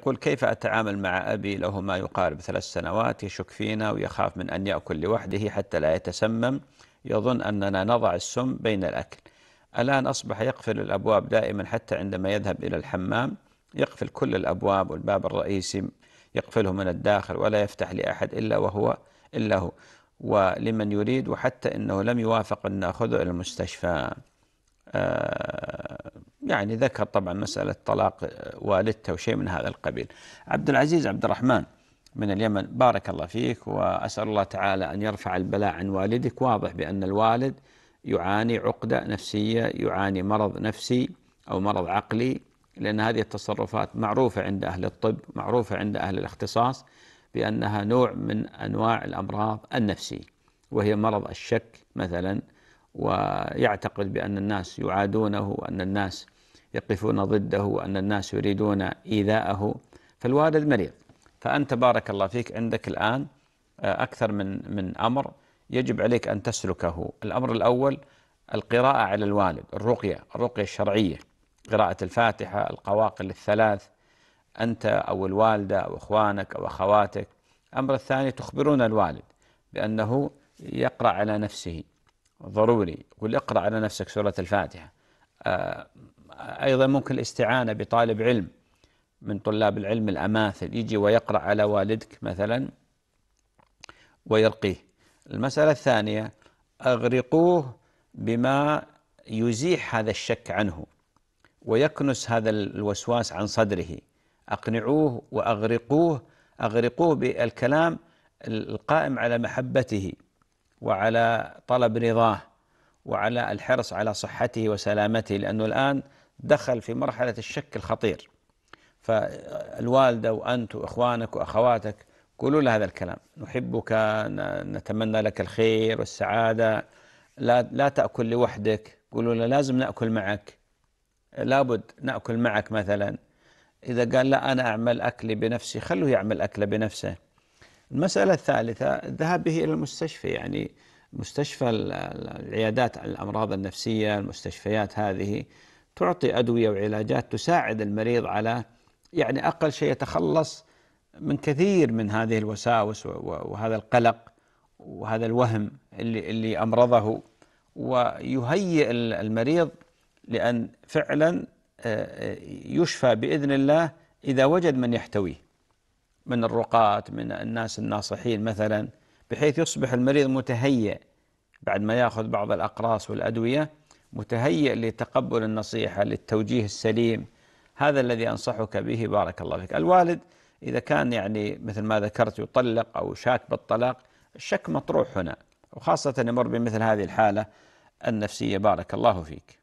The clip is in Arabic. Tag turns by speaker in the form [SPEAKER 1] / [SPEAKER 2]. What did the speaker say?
[SPEAKER 1] يقول كيف أتعامل مع أبي له ما يقارب ثلاث سنوات يشك فينا ويخاف من أن يأكل لوحده حتى لا يتسمم يظن أننا نضع السم بين الأكل الآن أصبح يقفل الأبواب دائما حتى عندما يذهب إلى الحمام يقفل كل الأبواب والباب الرئيسي يقفله من الداخل ولا يفتح لأحد إلا وهو إلا هو ولمن يريد وحتى أنه لم يوافق أن نأخذه إلى المستشفى آه يعني ذكر طبعا مسألة طلاق والدته وشيء من هذا القبيل عبد العزيز عبد الرحمن من اليمن بارك الله فيك وأسأل الله تعالى أن يرفع البلاء عن والدك واضح بأن الوالد يعاني عقدة نفسية يعاني مرض نفسي أو مرض عقلي لأن هذه التصرفات معروفة عند أهل الطب معروفة عند أهل الاختصاص بأنها نوع من أنواع الأمراض النفسية وهي مرض الشك مثلا ويعتقد بأن الناس يعادونه وأن الناس يقفون ضده وأن الناس يريدون إيذاءه فالوالد مريض فأنت بارك الله فيك عندك الآن آه، أكثر من من أمر يجب عليك أن تسلكه الأمر الأول القراءة على الوالد الرقية الرقية الشرعية قراءة الفاتحة القواقل الثلاث أنت أو الوالدة أو إخوانك أو أخواتك الأمر الثاني تخبرون الوالد بأنه يقرأ على نفسه ضروري قل اقرأ على نفسك سورة الفاتحة آه، أيضا ممكن الاستعانة بطالب علم من طلاب العلم الأماثل يجي ويقرأ على والدك مثلا ويرقيه المسألة الثانية أغرقوه بما يزيح هذا الشك عنه ويكنس هذا الوسواس عن صدره أقنعوه وأغرقوه أغرقوه بالكلام القائم على محبته وعلى طلب رضاه وعلى الحرص على صحته وسلامته لأنه الآن دخل في مرحلة الشك الخطير فالوالدة وأنت وإخوانك وأخواتك قولوا له هذا الكلام نحبك نتمنى لك الخير والسعادة لا, لا تأكل لوحدك قولوا له لازم نأكل معك لابد نأكل معك مثلا إذا قال لا أنا أعمل أكلي بنفسي خلوه يعمل أكله بنفسه المسألة الثالثة الذهاب به إلى المستشفى يعني مستشفى العيادات على الأمراض النفسية المستشفيات هذه تعطي أدوية وعلاجات تساعد المريض على يعني أقل شيء يتخلص من كثير من هذه الوساوس وهذا القلق وهذا الوهم اللي اللي أمرضه ويهيئ المريض لأن فعلا آه، آه، يشفى بإذن الله إذا وجد من يحتويه من الرقاة من الناس الناصحين مثلا بحيث يصبح المريض متهيئ بعد ما ياخذ بعض الأقراص والأدوية متهيئ لتقبل النصيحة للتوجيه السليم هذا الذي أنصحك به بارك الله فيك الوالد إذا كان يعني مثل ما ذكرت يطلق أو شاك بالطلاق الشك مطروح هنا وخاصة يمر بمثل هذه الحالة النفسية بارك الله فيك